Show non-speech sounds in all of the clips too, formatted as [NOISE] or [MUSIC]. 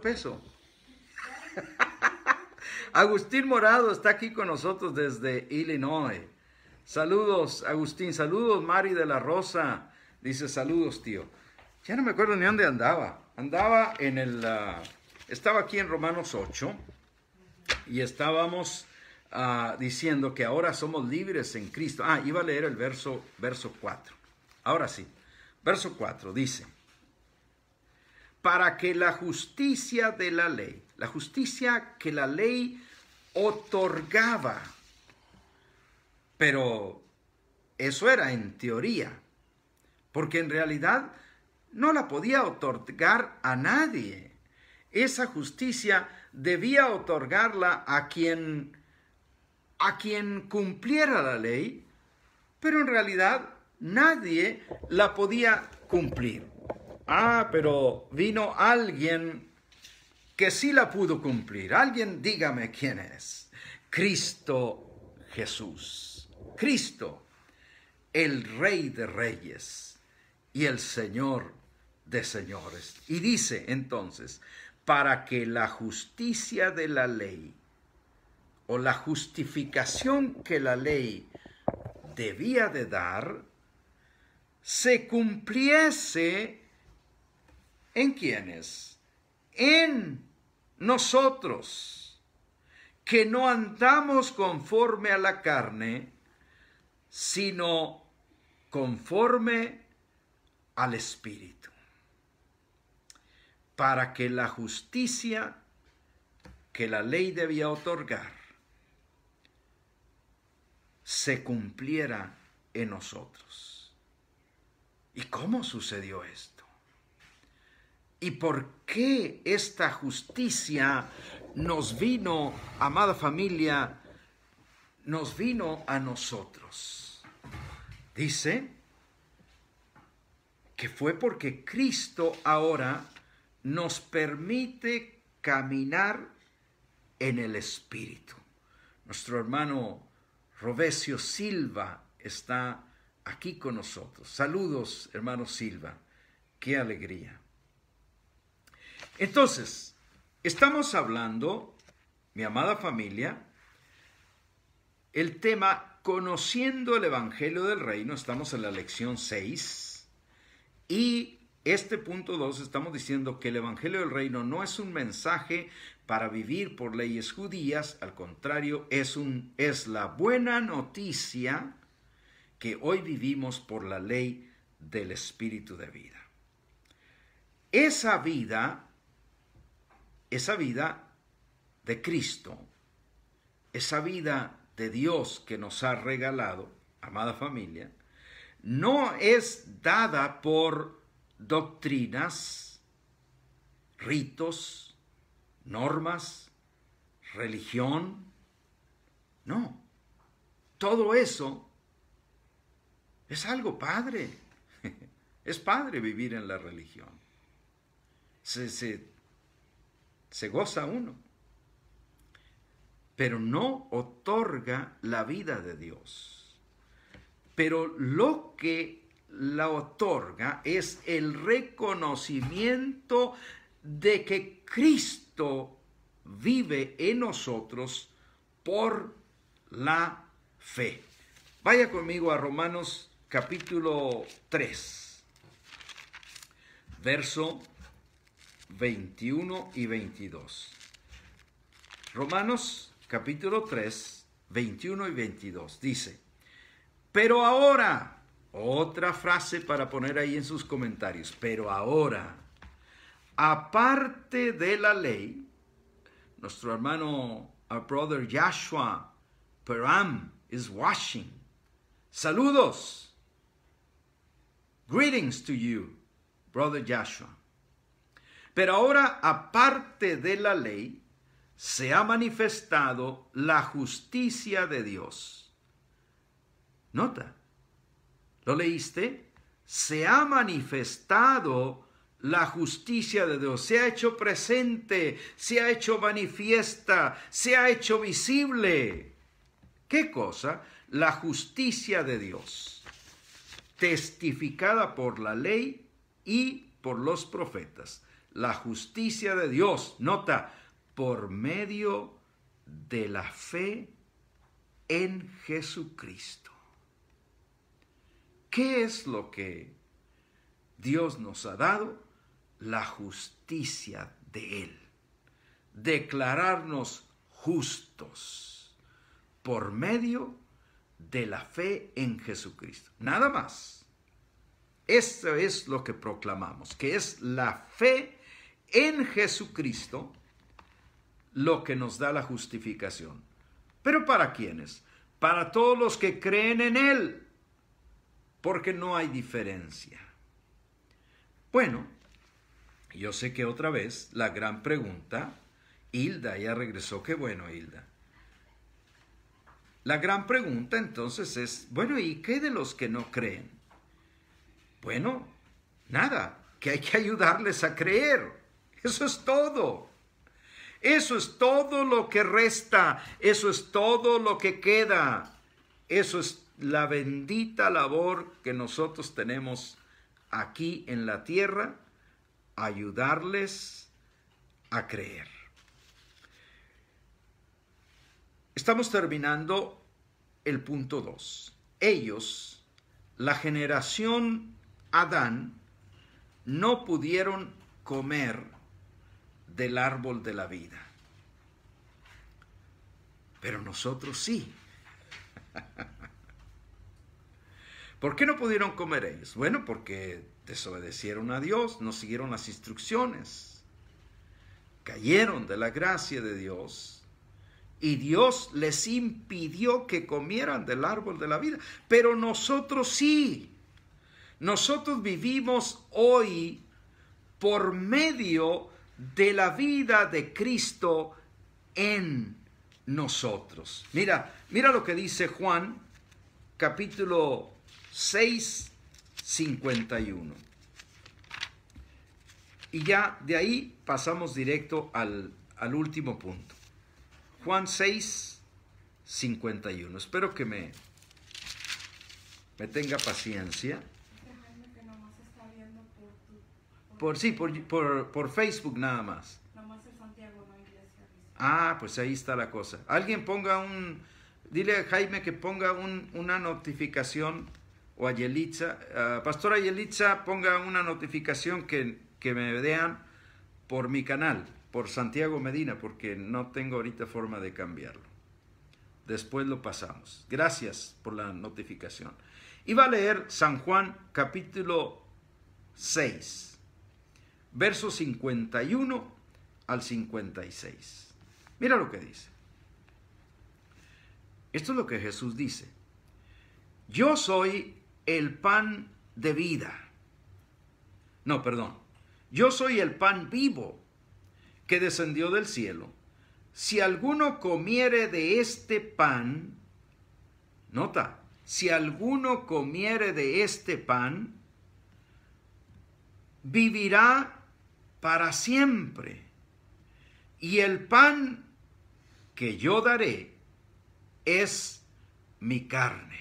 peso. [LAUGHS] Agustín Morado está aquí con nosotros desde Illinois. Saludos, Agustín. Saludos, Mari de la Rosa. Dice, saludos, tío. Ya no me acuerdo ni dónde andaba. Andaba en el... Ah, estaba aquí en Romanos 8 y estábamos ah, diciendo que ahora somos libres en Cristo. Ah, iba a leer el verso, verso 4. Ahora sí. Verso 4 dice, para que la justicia de la ley, la justicia que la ley otorgaba, pero eso era en teoría, porque en realidad no la podía otorgar a nadie. Esa justicia debía otorgarla a quien a quien cumpliera la ley, pero en realidad nadie la podía cumplir. Ah, pero vino alguien que sí la pudo cumplir. Alguien dígame quién es. Cristo Jesús. Cristo, el Rey de Reyes y el Señor de Señores. Y dice entonces, para que la justicia de la ley o la justificación que la ley debía de dar, se cumpliese ¿En quiénes? En nosotros, que no andamos conforme a la carne, sino conforme al Espíritu, para que la justicia que la ley debía otorgar se cumpliera en nosotros. ¿Y cómo sucedió esto? ¿Y por qué esta justicia nos vino, amada familia, nos vino a nosotros? Dice que fue porque Cristo ahora nos permite caminar en el Espíritu. Nuestro hermano Robesio Silva está aquí con nosotros. Saludos, hermano Silva. Qué alegría. Entonces, estamos hablando, mi amada familia, el tema conociendo el Evangelio del Reino, estamos en la lección 6, y este punto 2 estamos diciendo que el Evangelio del Reino no es un mensaje para vivir por leyes judías, al contrario, es, un, es la buena noticia que hoy vivimos por la ley del Espíritu de vida. Esa vida esa vida de Cristo, esa vida de Dios que nos ha regalado, amada familia, no es dada por doctrinas, ritos, normas, religión. No, todo eso es algo padre. [LAUGHS] Es padre vivir en la religión. Se, se goza uno, pero no otorga la vida de Dios. Pero lo que la otorga es el reconocimiento de que Cristo vive en nosotros por la fe. Vaya conmigo a Romanos capítulo 3, verso 21 y 22. Romanos capítulo 3, 21 y 22 dice, pero ahora, otra frase para poner ahí en sus comentarios, pero ahora, aparte de la ley, nuestro hermano, our brother Joshua Peram is washing. Saludos. Greetings to you, brother Joshua. Pero ahora, aparte de la ley, se ha manifestado la justicia de Dios. Nota, ¿lo leíste? Se ha manifestado la justicia de Dios, se ha hecho presente, se ha hecho manifiesta, se ha hecho visible. ¿Qué cosa? La justicia de Dios, testificada por la ley y por los profetas la justicia de Dios, nota, por medio de la fe en Jesucristo. ¿Qué es lo que Dios nos ha dado? La justicia de Él. Declararnos justos por medio de la fe en Jesucristo. Nada más. Eso es lo que proclamamos, que es la fe en Jesucristo lo que nos da la justificación. ¿Pero para quiénes? Para todos los que creen en Él, porque no hay diferencia. Bueno, yo sé que otra vez la gran pregunta, Hilda ya regresó, qué bueno Hilda. La gran pregunta entonces es, bueno, ¿y qué de los que no creen? Bueno, nada, que hay que ayudarles a creer. Eso es todo. Eso es todo lo que resta. Eso es todo lo que queda. Eso es la bendita labor que nosotros tenemos aquí en la tierra, ayudarles a creer. Estamos terminando el punto 2. Ellos, la generación Adán, no pudieron comer del árbol de la vida. Pero nosotros sí. [LAUGHS] ¿Por qué no pudieron comer ellos? Bueno, porque desobedecieron a Dios, no siguieron las instrucciones, cayeron de la gracia de Dios y Dios les impidió que comieran del árbol de la vida. Pero nosotros sí. Nosotros vivimos hoy por medio de la vida de Cristo en nosotros. Mira, mira lo que dice Juan, capítulo 6, 51. Y ya de ahí pasamos directo al, al último punto. Juan 6, 51. Espero que me, me tenga paciencia. Por sí, por, Facebook nada más. Ah, pues ahí está la cosa. Alguien ponga un, dile a Jaime que ponga un, una notificación o a Yelitza, Pastor Pastora Yelitza, ponga una notificación que, que me vean por mi canal, por Santiago Medina, porque no tengo ahorita forma de cambiarlo. Después lo pasamos. Gracias por la notificación. Y va a leer San Juan capítulo 6 versos 51 al 56. Mira lo que dice. Esto es lo que Jesús dice. Yo soy el pan de vida. No, perdón. Yo soy el pan vivo que descendió del cielo. Si alguno comiere de este pan, nota, si alguno comiere de este pan, vivirá para siempre. Y el pan que yo daré es mi carne,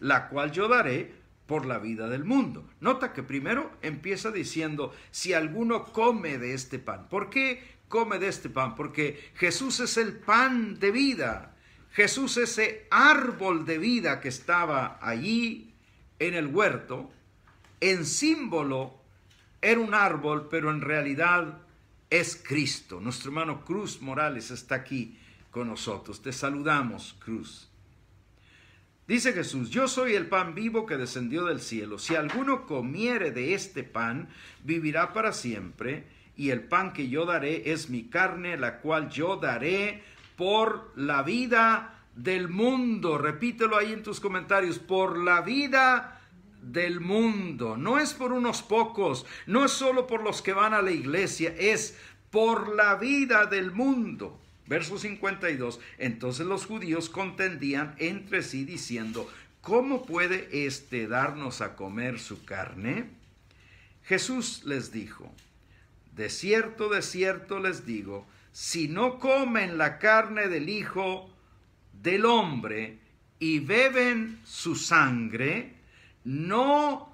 la cual yo daré por la vida del mundo. Nota que primero empieza diciendo, si alguno come de este pan. ¿Por qué come de este pan? Porque Jesús es el pan de vida. Jesús ese árbol de vida que estaba allí en el huerto, en símbolo era un árbol, pero en realidad es Cristo. Nuestro hermano Cruz Morales está aquí con nosotros. Te saludamos, Cruz. Dice Jesús, yo soy el pan vivo que descendió del cielo. Si alguno comiere de este pan, vivirá para siempre. Y el pan que yo daré es mi carne, la cual yo daré por la vida del mundo. Repítelo ahí en tus comentarios, por la vida del mundo. No es por unos pocos, no es solo por los que van a la iglesia, es por la vida del mundo. Verso 52. Entonces los judíos contendían entre sí diciendo, ¿cómo puede éste darnos a comer su carne? Jesús les dijo, de cierto, de cierto les digo, si no comen la carne del Hijo del Hombre y beben su sangre, no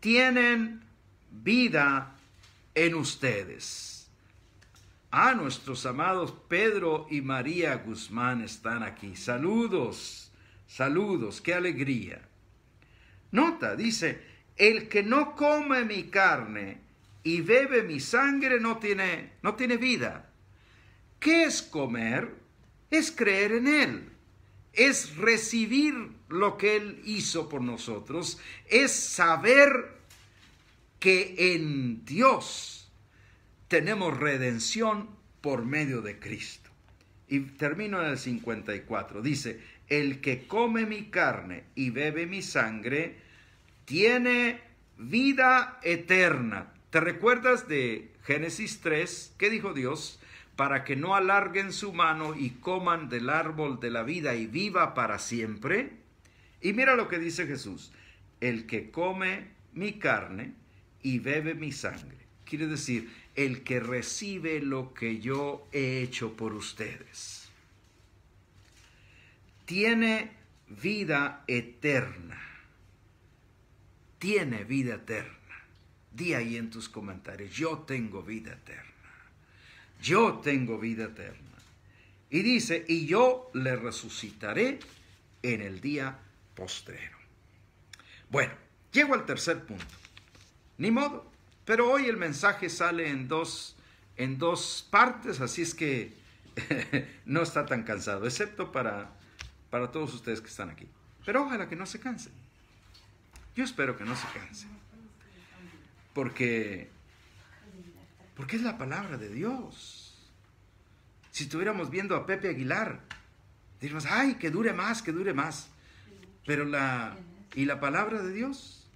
tienen vida en ustedes. Ah, nuestros amados Pedro y María Guzmán están aquí. Saludos, saludos, qué alegría. Nota, dice, el que no come mi carne y bebe mi sangre no tiene, no tiene vida. ¿Qué es comer? Es creer en Él es recibir lo que Él hizo por nosotros, es saber que en Dios tenemos redención por medio de Cristo. Y termino en el 54. Dice, el que come mi carne y bebe mi sangre, tiene vida eterna. ¿Te recuerdas de Génesis 3? ¿Qué dijo Dios? para que no alarguen su mano y coman del árbol de la vida y viva para siempre. Y mira lo que dice Jesús, el que come mi carne y bebe mi sangre. Quiere decir, el que recibe lo que yo he hecho por ustedes. Tiene vida eterna. Tiene vida eterna. Di ahí en tus comentarios, yo tengo vida eterna yo tengo vida eterna. Y dice, y yo le resucitaré en el día postrero. Bueno, llego al tercer punto. Ni modo, pero hoy el mensaje sale en dos, en dos partes, así es que [LAUGHS] no está tan cansado, excepto para, para todos ustedes que están aquí. Pero ojalá que no se cansen. Yo espero que no se cansen. Porque porque es la palabra de Dios. Si estuviéramos viendo a Pepe Aguilar, diríamos, ay, que dure más, que dure más. Pero la... ¿Y la palabra de Dios?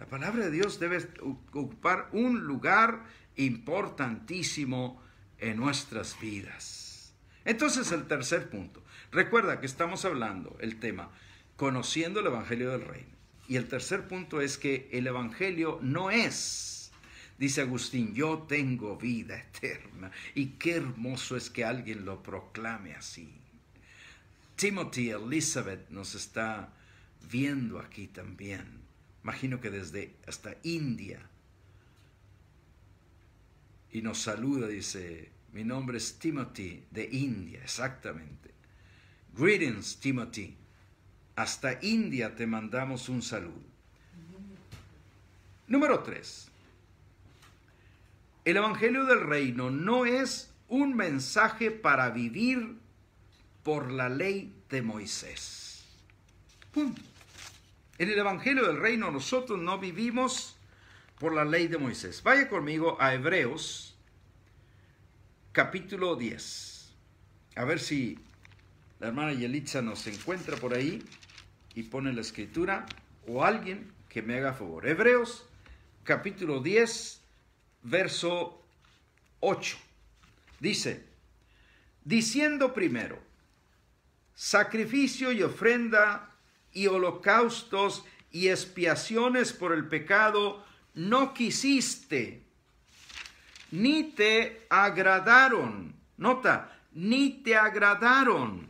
La palabra de Dios debe ocupar un lugar importantísimo en nuestras vidas. Entonces el tercer punto. Recuerda que estamos hablando el tema conociendo el Evangelio del Reino. Y el tercer punto es que el Evangelio no es Dice Agustín, yo tengo vida eterna. Y qué hermoso es que alguien lo proclame así. Timothy Elizabeth nos está viendo aquí también. Imagino que desde hasta India. Y nos saluda, dice, mi nombre es Timothy de India, exactamente. Greetings, Timothy. Hasta India te mandamos un saludo. Número 3. El Evangelio del Reino no es un mensaje para vivir por la ley de Moisés. En el Evangelio del Reino nosotros no vivimos por la ley de Moisés. Vaya conmigo a Hebreos capítulo 10. A ver si la hermana Yelitza nos encuentra por ahí y pone la escritura o alguien que me haga favor. Hebreos capítulo 10 verso 8. Dice, diciendo primero, sacrificio y ofrenda y holocaustos y expiaciones por el pecado no quisiste, ni te agradaron. Nota, ni te agradaron.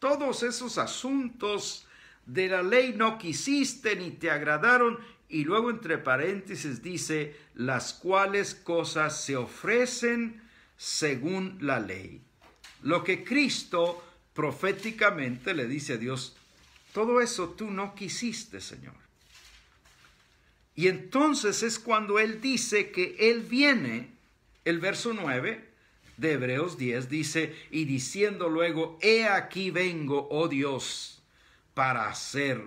Todos esos asuntos de la ley no quisiste, ni te agradaron, y luego entre paréntesis dice, las cuales cosas se ofrecen según la ley. Lo que Cristo proféticamente le dice a Dios, todo eso tú no quisiste, Señor. Y entonces es cuando Él dice que Él viene, el verso 9 de Hebreos 10 dice, y diciendo luego, he aquí vengo, oh Dios, para hacer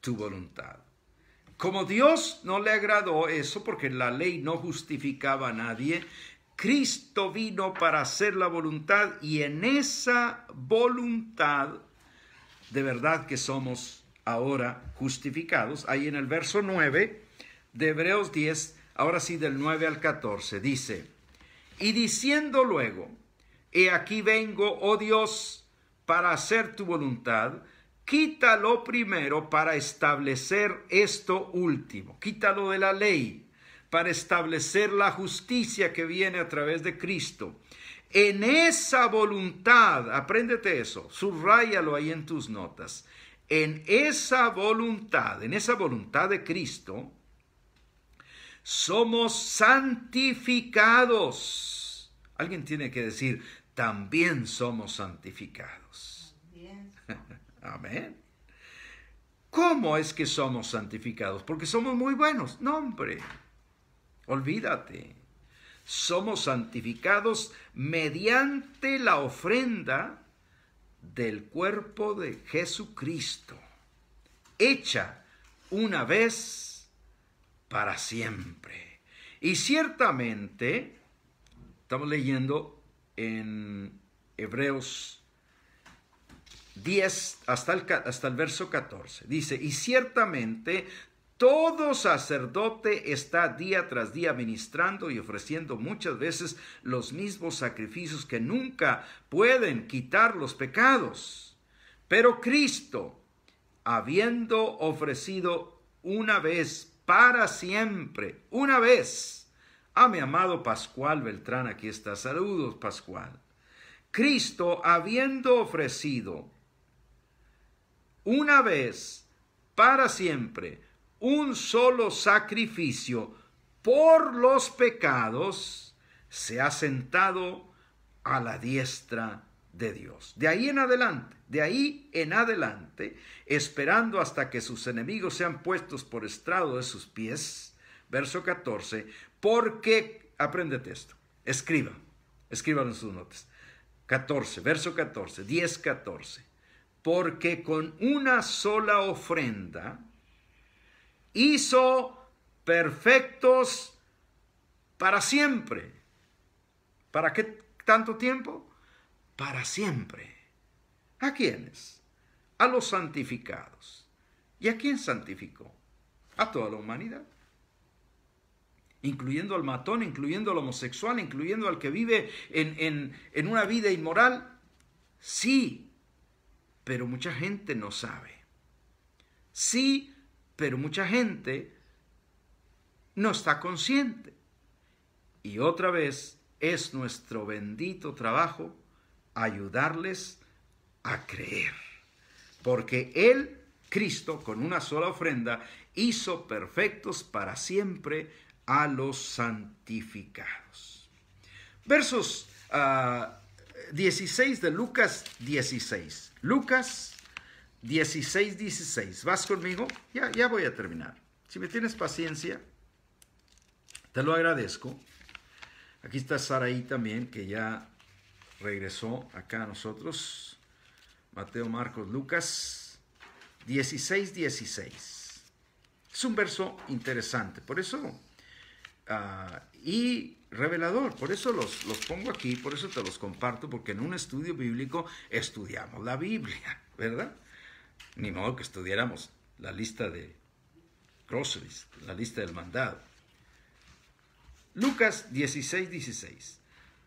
tu voluntad. Como Dios no le agradó eso, porque la ley no justificaba a nadie, Cristo vino para hacer la voluntad y en esa voluntad de verdad que somos ahora justificados. Ahí en el verso 9 de Hebreos 10, ahora sí del 9 al 14, dice, y diciendo luego, he aquí vengo, oh Dios, para hacer tu voluntad, quítalo primero para establecer esto último, quítalo de la ley para establecer la justicia que viene a través de Cristo. En esa voluntad, apréndete eso, subráyalo ahí en tus notas. En esa voluntad, en esa voluntad de Cristo, somos santificados. Alguien tiene que decir, también somos santificados. Amén. ¿Cómo es que somos santificados? Porque somos muy buenos. No, hombre. Olvídate. Somos santificados mediante la ofrenda del cuerpo de Jesucristo, hecha una vez para siempre. Y ciertamente, estamos leyendo en Hebreos 10 hasta el, hasta el verso 14. Dice, y ciertamente todo sacerdote está día tras día ministrando y ofreciendo muchas veces los mismos sacrificios que nunca pueden quitar los pecados. Pero Cristo, habiendo ofrecido una vez para siempre, una vez, a mi amado Pascual Beltrán, aquí está, saludos Pascual. Cristo, habiendo ofrecido una vez, para siempre, un solo sacrificio por los pecados, se ha sentado a la diestra de Dios. De ahí en adelante, de ahí en adelante, esperando hasta que sus enemigos sean puestos por estrado de sus pies, verso 14, porque, apréndete esto, escriba, escríbalo en sus notas, 14, verso 14, 10, 14, porque con una sola ofrenda hizo perfectos para siempre. ¿Para qué tanto tiempo? Para siempre. ¿A quiénes? A los santificados. ¿Y a quién santificó? A toda la humanidad. Incluyendo al matón, incluyendo al homosexual, incluyendo al que vive en, en una vida inmoral. Sí, pero mucha gente no sabe. Sí, pero mucha gente no está consciente. Y otra vez es nuestro bendito trabajo ayudarles a creer. Porque Él, Cristo, con una sola ofrenda, hizo perfectos para siempre a los santificados. Versos ah, 16 de Lucas 16. Lucas 16, 16. ¿Vas conmigo? Ya, ya voy a terminar. Si me tienes paciencia, te lo agradezco. Aquí está Saraí también, que ya regresó acá a nosotros. Mateo, Marcos, Lucas 16, 16. Es un verso interesante. Por eso Ah, y revelador. Por eso los, los pongo aquí, por eso te los comparto, porque en un estudio bíblico estudiamos la Biblia, ¿verdad? Ni modo que estudiáramos la lista de groceries, la lista del mandado. Lucas 16, 16.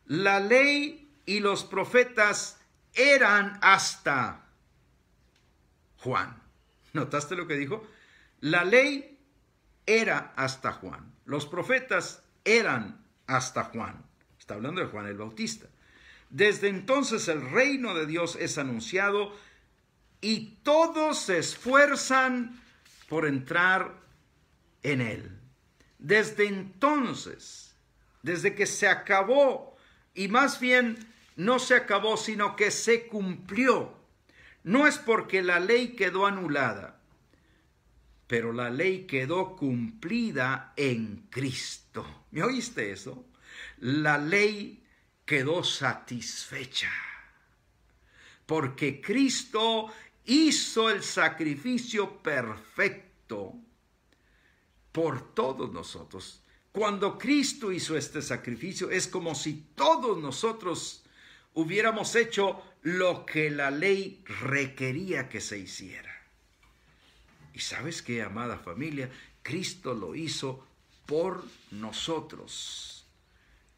La ley y los profetas eran hasta Juan. ¿Notaste lo que dijo? La ley era hasta Juan. Los profetas eran hasta Juan. Está hablando de Juan el Bautista. Desde entonces el reino de Dios es anunciado y todos se esfuerzan por entrar en él. Desde entonces, desde que se acabó, y más bien no se acabó, sino que se cumplió. No es porque la ley quedó anulada, pero la ley quedó cumplida en Cristo. ¿Me oíste eso? La ley quedó satisfecha, porque Cristo hizo el sacrificio perfecto por todos nosotros. Cuando Cristo hizo este sacrificio, es como si todos nosotros hubiéramos hecho lo que la ley requería que se hiciera. Y sabes qué, amada familia, Cristo lo hizo por nosotros.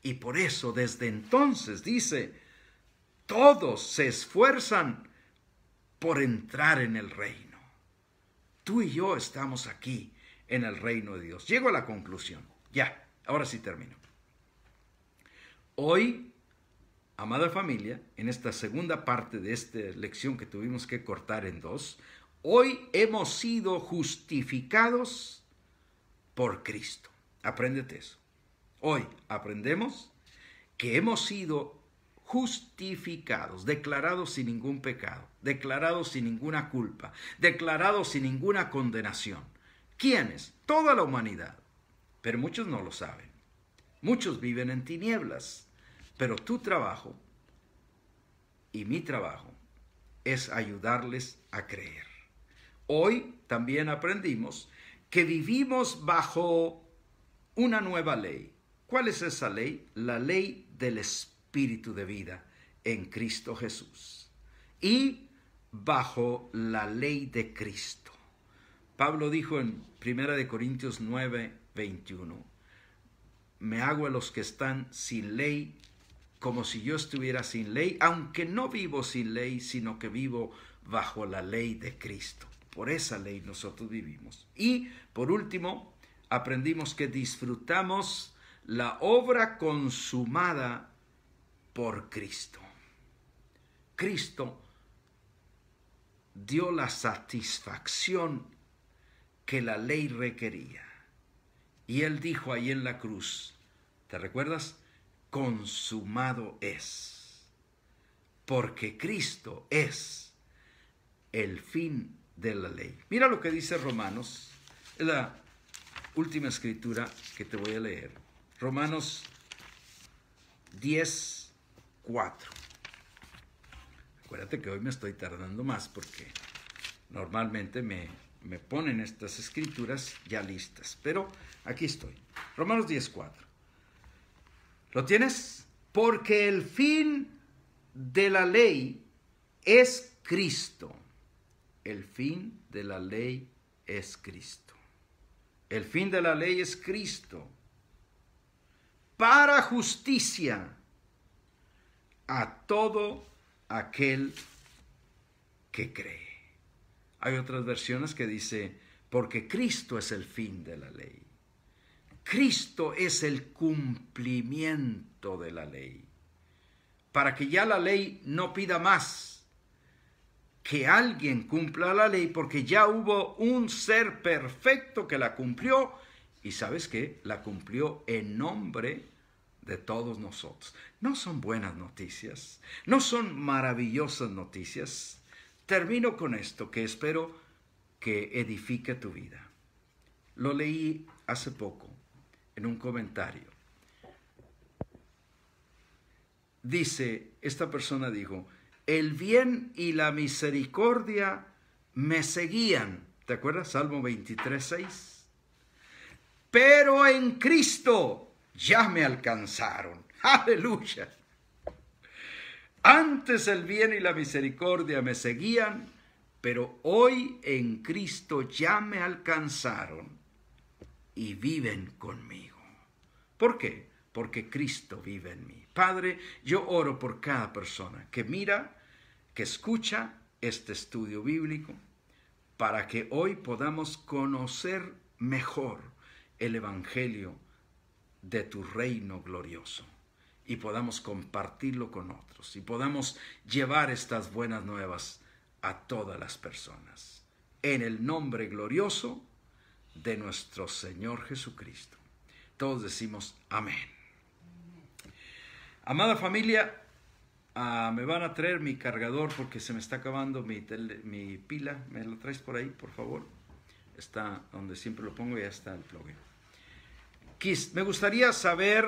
Y por eso desde entonces dice, todos se esfuerzan por entrar en el reino. Tú y yo estamos aquí en el reino de Dios. Llego a la conclusión. Ya, ahora sí termino. Hoy, amada familia, en esta segunda parte de esta lección que tuvimos que cortar en dos, Hoy hemos sido justificados por Cristo. Apréndete eso. Hoy aprendemos que hemos sido justificados, declarados sin ningún pecado, declarados sin ninguna culpa, declarados sin ninguna condenación. ¿Quiénes? Toda la humanidad. Pero muchos no lo saben. Muchos viven en tinieblas. Pero tu trabajo y mi trabajo es ayudarles a creer. Hoy también aprendimos que vivimos bajo una nueva ley. ¿Cuál es esa ley? La ley del Espíritu de vida en Cristo Jesús. Y bajo la ley de Cristo. Pablo dijo en 1 Corintios 9, 21, me hago a los que están sin ley como si yo estuviera sin ley, aunque no vivo sin ley, sino que vivo bajo la ley de Cristo. Por esa ley nosotros vivimos. Y por último, aprendimos que disfrutamos la obra consumada por Cristo. Cristo dio la satisfacción que la ley requería. Y él dijo ahí en la cruz, ¿te recuerdas? Consumado es, porque Cristo es el fin de la ley. Mira lo que dice Romanos, es la última escritura que te voy a leer. Romanos 10, 4. Acuérdate que hoy me estoy tardando más porque normalmente me, me ponen estas escrituras ya listas, pero aquí estoy. Romanos 10, ¿Lo tienes? Porque el fin de la ley es Cristo el fin de la ley es Cristo. El fin de la ley es Cristo. Para justicia a todo aquel que cree. Hay otras versiones que dice, porque Cristo es el fin de la ley. Cristo es el cumplimiento de la ley. Para que ya la ley no pida más que alguien cumpla la ley porque ya hubo un ser perfecto que la cumplió y sabes qué, la cumplió en nombre de todos nosotros. No son buenas noticias, no son maravillosas noticias. Termino con esto que espero que edifique tu vida. Lo leí hace poco en un comentario. Dice, esta persona dijo, el bien y la misericordia me seguían. ¿Te acuerdas? Salmo 23, 6. Pero en Cristo ya me alcanzaron. Aleluya. Antes el bien y la misericordia me seguían, pero hoy en Cristo ya me alcanzaron y viven conmigo. ¿Por qué? porque Cristo vive en mí. Padre, yo oro por cada persona que mira, que escucha este estudio bíblico, para que hoy podamos conocer mejor el Evangelio de tu reino glorioso y podamos compartirlo con otros y podamos llevar estas buenas nuevas a todas las personas. En el nombre glorioso de nuestro Señor Jesucristo. Todos decimos amén. Amada familia, ah, me van a traer mi cargador porque se me está acabando mi, mi pila. ¿Me lo traes por ahí, por favor? Está donde siempre lo pongo y ya está el plugin. Kiss, me gustaría saber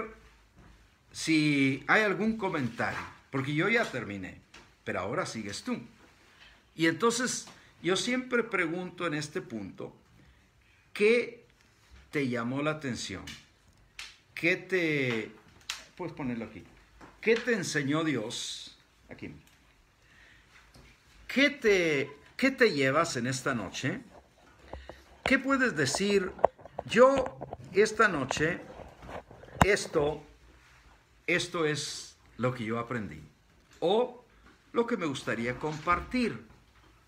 si hay algún comentario, porque yo ya terminé, pero ahora sigues tú. Y entonces yo siempre pregunto en este punto, ¿qué te llamó la atención? ¿Qué te... Puedes ponerlo aquí. ¿Qué te enseñó Dios? Aquí. ¿Qué te, qué te llevas en esta noche? ¿Qué puedes decir? Yo esta noche, esto, esto es lo que yo aprendí. O lo que me gustaría compartir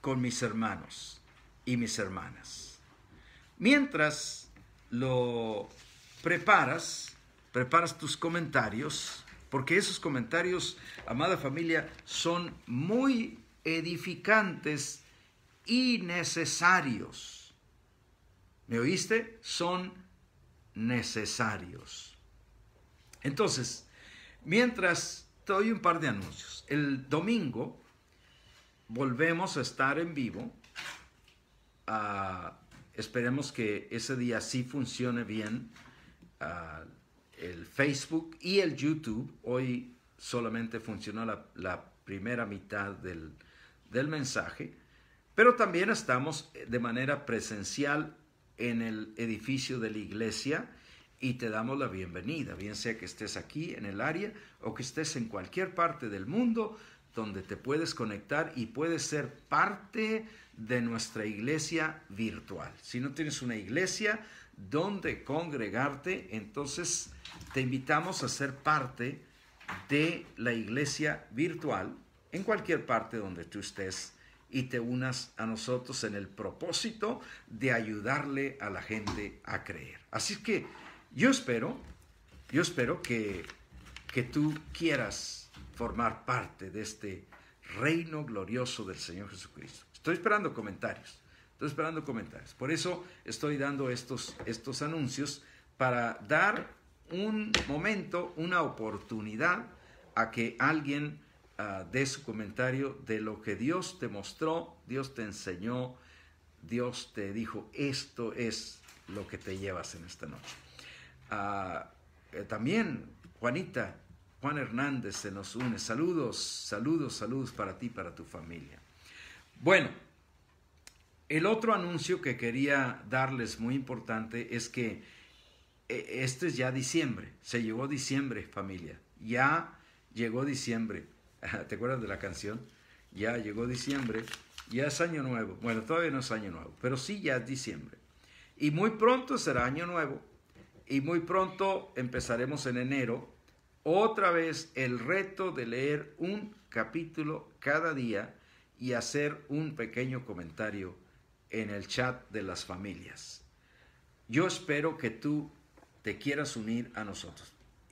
con mis hermanos y mis hermanas. Mientras lo preparas, preparas tus comentarios, porque esos comentarios, amada familia, son muy edificantes y necesarios. ¿Me oíste? Son necesarios. Entonces, mientras te doy un par de anuncios, el domingo volvemos a estar en vivo. Ah, esperemos que ese día sí funcione bien. Ah, el Facebook y el YouTube. Hoy solamente funcionó la, primera mitad del, del, mensaje, pero también estamos eh, de manera presencial en el edificio de la iglesia y te damos la bienvenida, bien sea que estés aquí en el área o que estés en cualquier parte del mundo donde te puedes conectar y puedes ser parte de nuestra iglesia virtual. Si no tienes una iglesia, donde congregarte, entonces te invitamos a ser parte de la iglesia virtual en cualquier parte donde tú estés y te unas a nosotros en el propósito de ayudarle a la gente a creer. Así que yo espero, yo espero que, que tú quieras formar parte de este reino glorioso del Señor Jesucristo. Estoy esperando comentarios. Estoy esperando comentarios. Por eso estoy dando estos, estos anuncios para dar un momento, una oportunidad a que alguien ah, dé su comentario de lo que Dios te mostró, Dios te enseñó, Dios te dijo, esto es lo que te llevas en esta noche. Ah, eh, también, Juanita, Juan Hernández se nos une. Saludos, saludos, saludos para ti, para tu familia. Bueno. El otro anuncio que quería darles muy importante es que este es ya diciembre, se llegó diciembre familia, ya llegó diciembre. [LAUGHS] ¿Te acuerdas de la canción? Ya llegó diciembre, ya es año nuevo. Bueno, todavía no es año nuevo, pero sí ya es diciembre. Y muy pronto será año nuevo y muy pronto empezaremos en enero otra vez el reto de leer un capítulo cada día y hacer un pequeño comentario en el chat de las familias. Yo espero que tú te quieras unir a nosotros.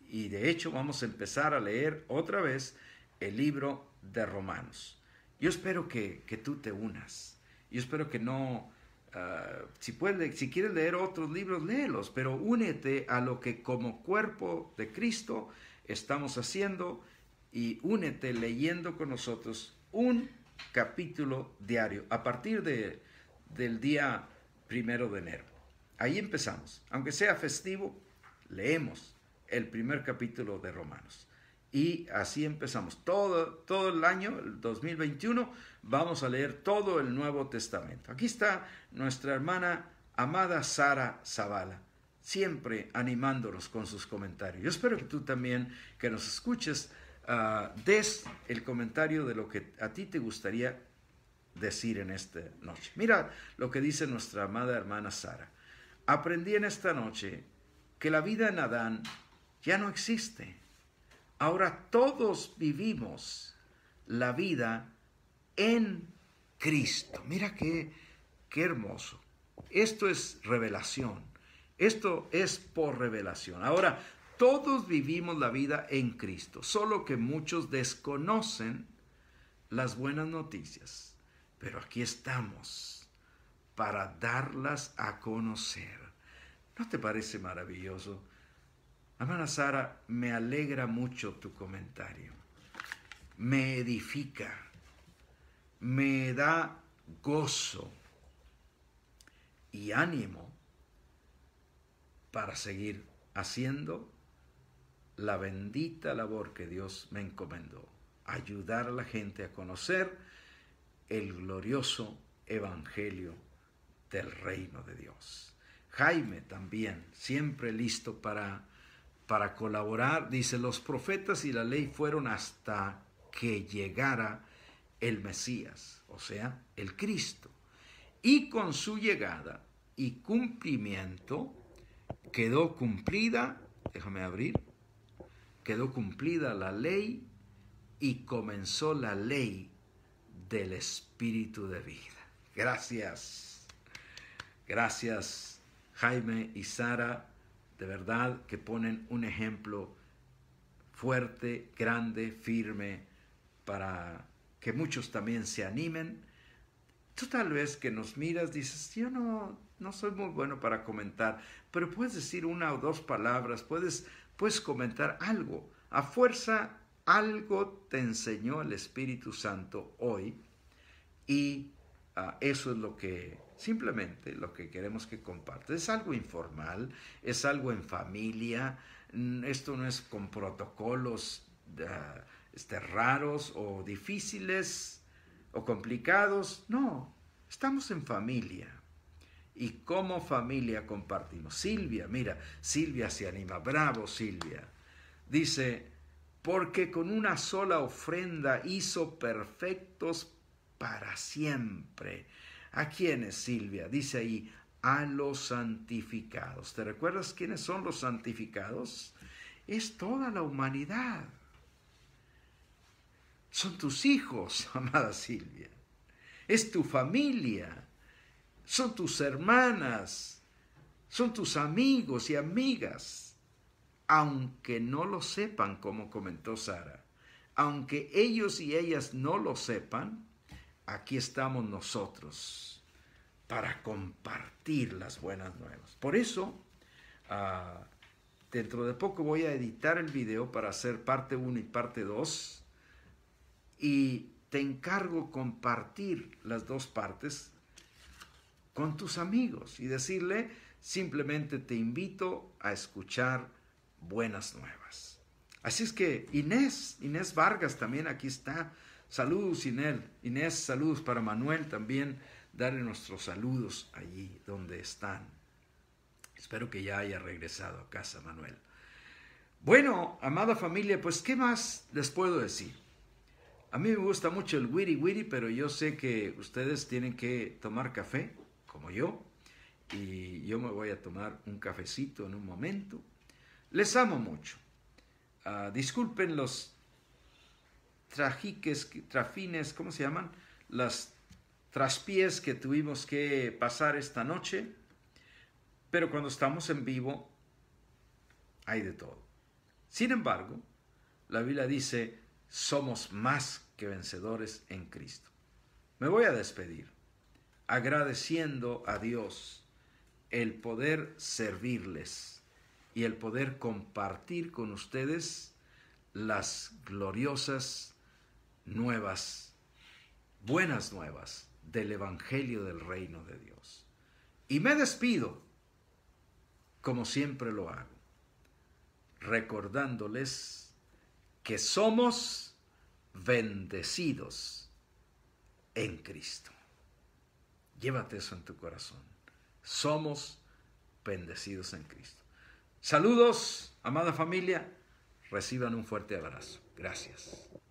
Y de hecho vamos a empezar a leer otra vez el libro de Romanos. Yo espero que, tú te unas. Yo espero que no... Ah, si, puedes, si quieres leer otros libros, léelos, pero únete a lo que como cuerpo de Cristo estamos haciendo y únete leyendo con nosotros un capítulo diario. A partir de del día primero de enero. Ahí empezamos. Aunque sea festivo, leemos el primer capítulo de Romanos. Y así empezamos. Todo, todo el año, el 2021, vamos a leer todo el Nuevo Testamento. Aquí está nuestra hermana amada Sara Zavala, siempre animándonos con sus comentarios. Yo espero que tú también, que nos escuches, ah, des el comentario de lo que a ti te gustaría decir en esta noche. Mira lo que dice nuestra amada hermana Sara. Aprendí en esta noche que la vida en Adán ya no existe. Ahora todos vivimos la vida en Cristo. Mira qué, qué hermoso. Esto es revelación. Esto es por revelación. Ahora, todos vivimos la vida en Cristo, solo que muchos desconocen las buenas noticias pero aquí estamos para darlas a conocer. ¿No te parece maravilloso? Amada Sara, me alegra mucho tu comentario. Me edifica. Me da gozo y ánimo para seguir haciendo la bendita labor que Dios me encomendó. Ayudar a la gente a conocer el glorioso Evangelio del reino de Dios. Jaime también, siempre listo para, para colaborar, dice, los profetas y la ley fueron hasta que llegara el Mesías, o sea, el Cristo. Y con su llegada y cumplimiento quedó cumplida, déjame abrir, quedó cumplida la ley y comenzó la ley del Espíritu de vida. Gracias. Gracias Jaime y Sara, de verdad que ponen un ejemplo fuerte, grande, firme, para que muchos también se animen. Tú tal vez que nos miras dices, yo no, no soy muy bueno para comentar, pero puedes decir una o dos palabras, puedes, puedes comentar algo. A fuerza algo te enseñó el Espíritu Santo hoy y ah, eso es lo que simplemente lo que queremos que compartas. Es algo informal, es algo en familia, esto no es con protocolos ah, este, raros o difíciles o complicados, no, estamos en familia. Y como familia compartimos. Silvia, mira, Silvia se anima. Bravo, Silvia. Dice, porque con una sola ofrenda hizo perfectos para siempre. ¿A quiénes, Silvia? Dice ahí, a los santificados. ¿Te recuerdas quiénes son los santificados? Es toda la humanidad. Son tus hijos, [LAUGHS] amada Silvia. Es tu familia. Son tus hermanas. Son tus amigos y amigas aunque no lo sepan, como comentó Sara. Aunque ellos y ellas no lo sepan, aquí estamos nosotros para compartir las buenas nuevas. Por eso, ah, dentro de poco voy a editar el video para hacer parte 1 y parte 2 y te encargo compartir las dos partes con tus amigos y decirle, simplemente te invito a escuchar buenas nuevas. Así es que Inés, Inés Vargas también aquí está. Saludos Inés, Inés, saludos para Manuel también. Darle nuestros saludos allí donde están. Espero que ya haya regresado a casa Manuel. Bueno, amada familia, pues ¿qué más les puedo decir? A mí me gusta mucho el wiri wiri, pero yo sé que ustedes tienen que tomar café, como yo, y yo me voy a tomar un cafecito en un momento les amo mucho. Ah, disculpen los trajiques, trafines, ¿cómo se llaman? Las traspiés que tuvimos que pasar esta noche, pero cuando estamos en vivo hay de todo. Sin embargo, la Biblia dice, somos más que vencedores en Cristo. Me voy a despedir agradeciendo a Dios el poder servirles y el poder compartir con ustedes las gloriosas nuevas, buenas nuevas del Evangelio del Reino de Dios. Y me despido, como siempre lo hago, recordándoles que somos bendecidos en Cristo. Llévate eso en tu corazón. Somos bendecidos en Cristo. Saludos, amada familia. Reciban un fuerte abrazo. Gracias.